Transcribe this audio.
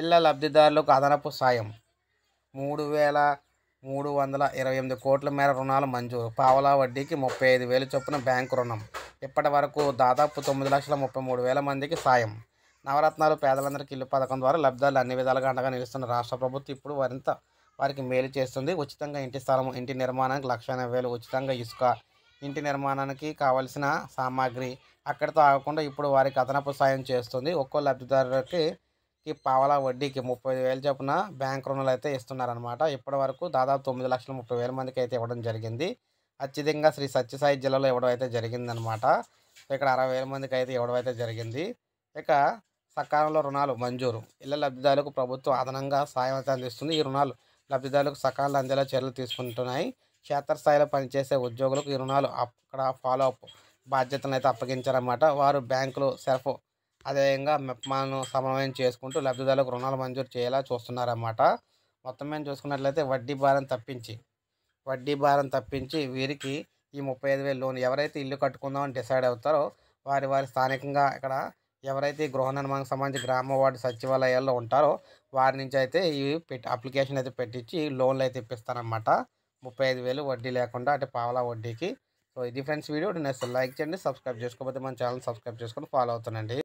ఇళ్ల లబ్ధిదారులకు అదనపు సాయం మూడు వేల మూడు వందల ఇరవై ఎనిమిది కోట్ల మేర రుణాలు మంజూరు పావలా వడ్డీకి ముప్పై ఐదు వేలు చొప్పున బ్యాంకు రుణం ఇప్పటి వరకు దాదాపు తొమ్మిది లక్షల ముప్పై మూడు వేల మందికి సాయం నవరత్నాలు పేదలందరికీ ఇల్లు పథకం ద్వారా లబ్ధిదారులు అన్ని విధాలుగా అండగా నిలుస్తున్న రాష్ట్ర ప్రభుత్వం ఇప్పుడు మరింత వారికి మేలు చేస్తుంది ఉచితంగా ఇంటి స్థలం ఇంటి నిర్మాణానికి లక్ష ఎనభై వేలు ఉచితంగా ఇసుక ఇంటి నిర్మాణానికి కావలసిన సామాగ్రి అక్కడితో ఆగకుండా ఇప్పుడు వారికి అదనపు సాయం చేస్తుంది ఒక్కో లబ్ధిదారులకి కి పావలా వడ్డీకి ముప్పై వేల చొప్పున బ్యాంక్ రుణాలు అయితే ఇస్తున్నారనమాట ఇప్పటి వరకు దాదాపు తొమ్మిది లక్షల ముప్పై వేల మందికి అయితే ఇవ్వడం జరిగింది అత్యధికంగా శ్రీ సత్యసాయి జిల్లాలో ఇవ్వడం అయితే జరిగిందనమాట ఇక్కడ అరవై వేల మందికి అయితే ఇవ్వడం అయితే జరిగింది ఇక సకాలంలో రుణాలు మంజూరు ఇళ్ల లబ్ధిదారులకు ప్రభుత్వం అదనంగా సాయం అయితే అందిస్తుంది ఈ రుణాలు లబ్ధిదారులకు సకాలంలో అందేలా చర్యలు తీసుకుంటున్నాయి క్షేత్రస్థాయిలో పనిచేసే ఉద్యోగులకు ఈ రుణాలు అక్కడ ఫాలో అప్ బాధ్యతలను అయితే అప్పగించారన్నమాట వారు బ్యాంకులు సెల్ఫ్ అదేవిధంగా మెప్మాను సమన్వయం చేసుకుంటూ లబ్ధిదారులకు రుణాలు మంజూరు చేయాలా చూస్తున్నారన్నమాట మొత్తం మేము చూసుకున్నట్లయితే వడ్డీ భారం తప్పించి వడ్డీ భారం తప్పించి వీరికి ఈ ముప్పై ఐదు వేలు లోన్ ఎవరైతే ఇల్లు కట్టుకుందామని డిసైడ్ అవుతారో వారి వారి స్థానికంగా ఇక్కడ ఎవరైతే గృహ నిర్మాణకు సంబంధించి గ్రామ వార్డు సచివాలయాల్లో ఉంటారో వారి నుంచి అయితే ఈ పెట్టి అప్లికేషన్ అయితే పెట్టించి లోన్లు అయితే ఇప్పిస్తారనమాట ముప్పై ఐదు వేలు వడ్డీ లేకుండా అంటే పావలా వడ్డీకి సో ఇది ఫ్రెండ్స్ వీడియో నేను లైక్ చేయండి సబ్స్క్రైబ్ చేసుకోకపోతే మన ఛానల్ సబ్స్క్రైబ్ చేసుకొని ఫాలో అవుతానండి